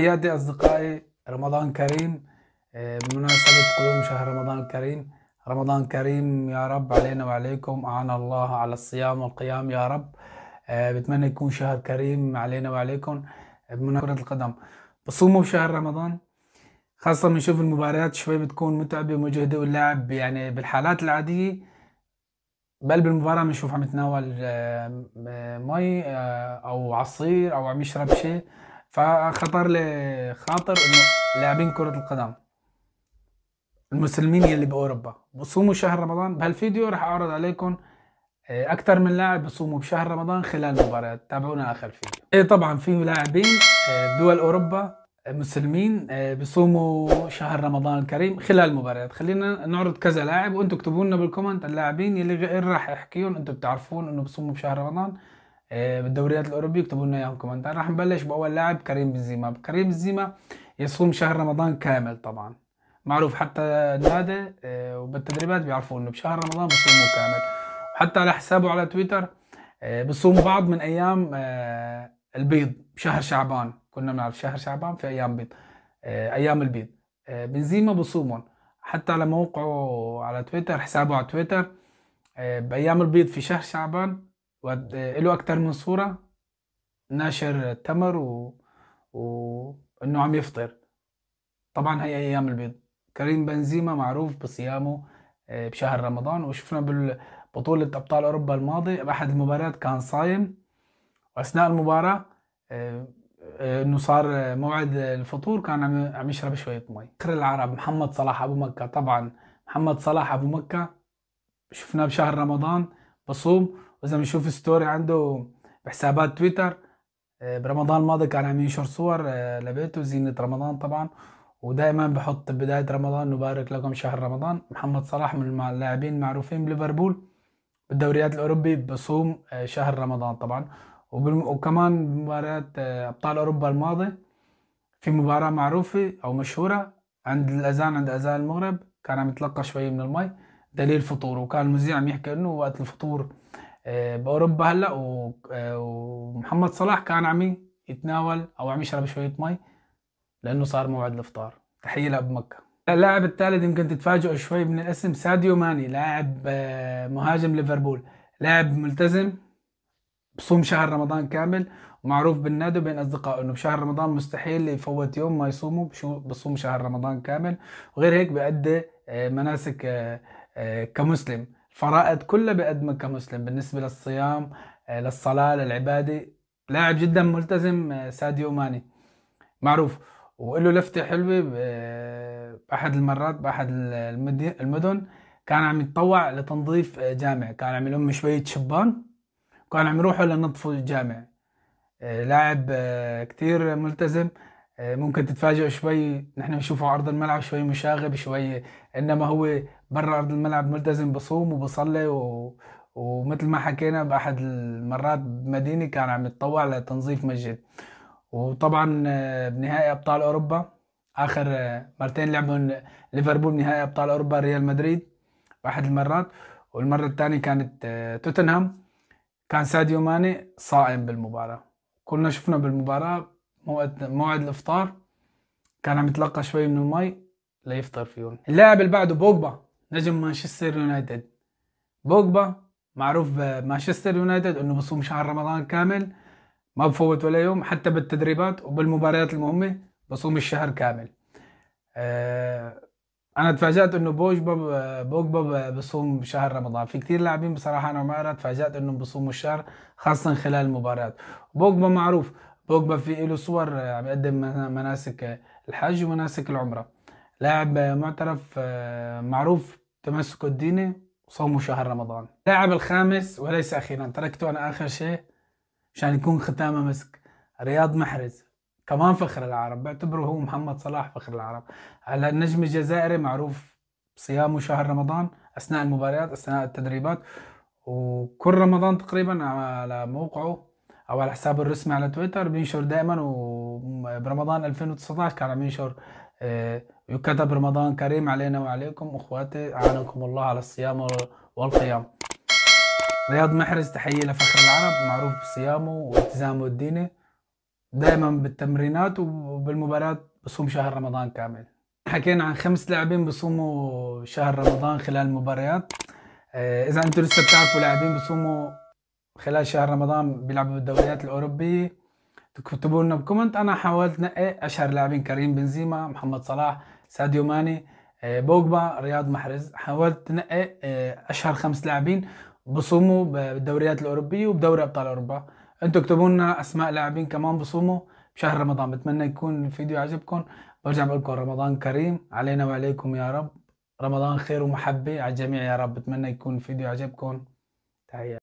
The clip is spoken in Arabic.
تحياتي أصدقائي رمضان كريم آه، بمناسبة قدوم شهر رمضان الكريم رمضان كريم يا رب علينا وعليكم أعان الله على الصيام والقيام يا رب آه، بتمنى يكون شهر كريم علينا وعليكم آه، بمناسبة كرة القدم بصوموا بشهر رمضان خاصة بنشوف المباريات شوي بتكون متعبة ومجهدة واللاعب يعني بالحالات العادية بل بالمباراة بنشوف عم يتناول مي أو عصير أو عم يشرب شيء فخطر لي خاطر انه لاعبين كره القدم المسلمين يلي باوروبا بصوموا شهر رمضان بهالفيديو راح اعرض عليكم آه، اكثر من لاعب بصوموا بشهر رمضان خلال مباريات تابعونا اخر فيديو ايه طبعا في لاعبين بدول آه، اوروبا آه، مسلمين بصوموا شهر رمضان الكريم خلال المباريات خلينا نعرض كذا لاعب وانتم اكتبوا لنا بالكومنت اللاعبين يلي غير راح احكيهم انتم بتعرفون انه بصوموا بشهر رمضان آه، بالدوريات الاوروبيه اكتبوا لنا اياهم كومنتات راح نبلش باول لاعب كريم بنزيما كريم بنزيما يصوم شهر رمضان كامل طبعا معروف حتى النادي آه، وبالتدريبات بيعرفوا انه بشهر رمضان بصوموا كامل وحتى على حسابه على تويتر آه، بصوم بعض من ايام البيض بشهر شعبان كنا بنعرف شهر شعبان في ايام بيض ايام البيض بنزيما بصومهم حتى على موقعه على تويتر حسابه على تويتر بايام البيض في شهر شعبان له اكثر من صورة ناشر التمر و... وإنه عم يفطر طبعا هي أيام البيض كريم بنزيما معروف بصيامه آه، بشهر رمضان وشفنا بالبطولة أبطال أوروبا الماضي بأحد المباريات كان صايم وأثناء المباراة آه، آه، انه صار موعد الفطور كان عم عم يشرب شويه مي اخر العرب محمد صلاح ابو مكه طبعا محمد صلاح ابو مكه شفناه بشهر رمضان بصوم واذا بنشوف ستوري عنده بحسابات تويتر آه، برمضان الماضي كان عم ينشر صور آه، لبيته زينة رمضان طبعا ودائما بحط بداية رمضان نبارك لكم شهر رمضان محمد صلاح من اللاعبين المعروفين بليفربول بالدوريات الأوروبي بصوم آه، شهر رمضان طبعا وكمان بمباريات أبطال أوروبا الماضي في مباراة معروفة أو مشهورة عند الأذان عند أذان المغرب كان عم يتلقى شوية من المي دليل فطور وكان المذيع عم يحكي إنه وقت الفطور آه، باوروبا هلا آه، ومحمد صلاح كان عم يتناول او عم يشرب شويه مي لانه صار موعد الافطار تحيه لاب مكه اللاعب الثالث يمكن تتفاجئوا شوي من الاسم ساديو ماني لاعب آه، مهاجم ليفربول لاعب ملتزم بصوم شهر رمضان كامل ومعروف بالنادي وبين اصدقائه انه بشهر رمضان مستحيل يفوت يوم ما يصومه بصوم شهر رمضان كامل وغير هيك بيأدي مناسك كمسلم الفرائض كلها بقدمها كمسلم بالنسبة للصيام آه، للصلاة للعبادة لاعب جدا ملتزم آه، ساديو ماني معروف وله لفتة حلوة آه، بأحد المرات بأحد المدن كان عم يتطوع لتنظيف جامع كان عم يلم شوية شبان وكان عم يروحوا لنظفوا الجامع لاعب كتير ملتزم ممكن تتفاجئوا شوي نحن نشوفه عرض الملعب شوي مشاغب شوي انما هو برا ارض الملعب ملتزم بصوم وبصلي و... ومثل ما حكينا باحد المرات بمدينه كان عم يتطوع لتنظيف مسجد وطبعا بنهائي ابطال اوروبا اخر مرتين لعبوا ليفربول نهائي ابطال اوروبا ريال مدريد باحد المرات والمره الثانيه كانت توتنهام كان ساديو ماني صائم بالمباراه كلنا شفنا بالمباراه موعد موعد الافطار كان عم يتلقى شوي من المي ليفطر فيهم اللاعب اللي بعده بوجبا نجم مانشستر يونايتد بوجبا معروف بمانشستر يونايتد انه بصوم شهر رمضان كامل ما بفوت ولا يوم حتى بالتدريبات وبالمباريات المهمه بصوم الشهر كامل آه، انا تفاجات انه بوجبا بوجبا بصوم شهر رمضان في كثير لاعبين بصراحه انا ومعرة تفاجات انهم بصوموا الشهر خاصه خلال المباريات بوجبا معروف بوجبا في له صور آه، عم يقدم مناسك الحج ومناسك العمره لاعب معترف آه، معروف تمسكه الديني وصوموا شهر رمضان اللاعب الخامس وليس أخيرا تركته أنا آخر شيء عشان يكون ختامه مسك رياض محرز كمان فخر العرب بعتبره هو محمد صلاح فخر العرب على النجم الجزائري معروف صيامه شهر رمضان أثناء المباريات أثناء التدريبات وكل رمضان تقريبا على موقعه او على حسابه الرسمي على تويتر بينشر دائما وبرمضان 2019 كان عم ينشر آه، يكتب رمضان كريم علينا وعليكم اخواتي اعانكم الله على الصيام والقيام رياض محرز تحيه لفخر العرب معروف بصيامه والتزامه الديني دائما بالتمرينات وبالمباريات بصوم شهر رمضان كامل حكينا عن خمس لاعبين بصوموا شهر رمضان خلال المباريات آه، اذا انتم لسه بتعرفوا لاعبين بصوموا خلال شهر رمضان بيلعبوا بالدوريات الاوروبيه تكتبوا لنا بكومنت انا حاولت نقي اشهر لاعبين كريم بنزيما محمد صلاح ساديو ماني آه، بوجبا رياض محرز حاولت نقي آه، اشهر خمس لاعبين بصوموا بالدوريات الاوروبيه وبدوري ابطال اوروبا انتوا اكتبوا لنا اسماء لاعبين كمان بصوموا بشهر رمضان بتمنى يكون الفيديو عجبكم برجع بقول لكم رمضان كريم علينا وعليكم يا رب رمضان خير ومحبه على الجميع يا رب بتمنى يكون الفيديو عجبكم تحية